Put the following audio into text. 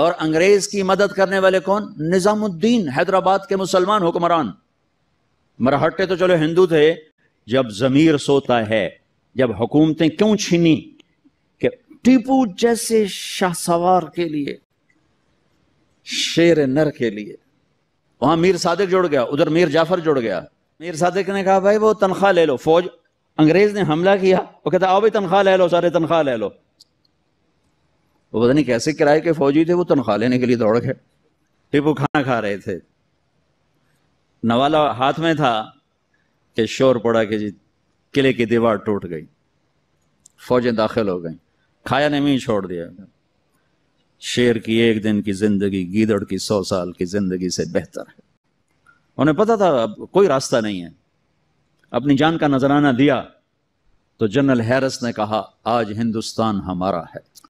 और अंग्रेज की मदद करने वाले कौन निजामुद्दीन हैदराबाद के मुसलमान हुक्मरान मरहट्टे तो चलो हिंदू थे जब जमीर सोता है जब हुकूमतें क्यों छीनी कि टीपू जैसे शाह सवार के लिए शेर नर के लिए वहां मीर सादिक जुड़ गया उधर मीर जाफर जुड़ गया मीर सादिक ने कहा भाई वो तनख्वाह ले लो फौज अंग्रेज ने हमला किया वो कहता आओ भाई तनख्वाह ले लो सारे तनख्वाह ले लो वो पता नहीं कैसे किराए के फौजी थे वो तनख्वाह लेने के लिए दौड़ गए टिपू खाना खा रहे थे नवाला हाथ में था कि शोर पड़ा कि जी किले की दीवार टूट गई फौजें दाखिल हो गई खाया ने मी छोड़ दिया शेर की एक दिन की जिंदगी गीदड़ की सौ साल की जिंदगी से बेहतर है उन्हें पता था अब कोई रास्ता नहीं है अपनी जान का नजराना दिया तो जनरल हैरस ने कहा आज हिंदुस्तान हमारा है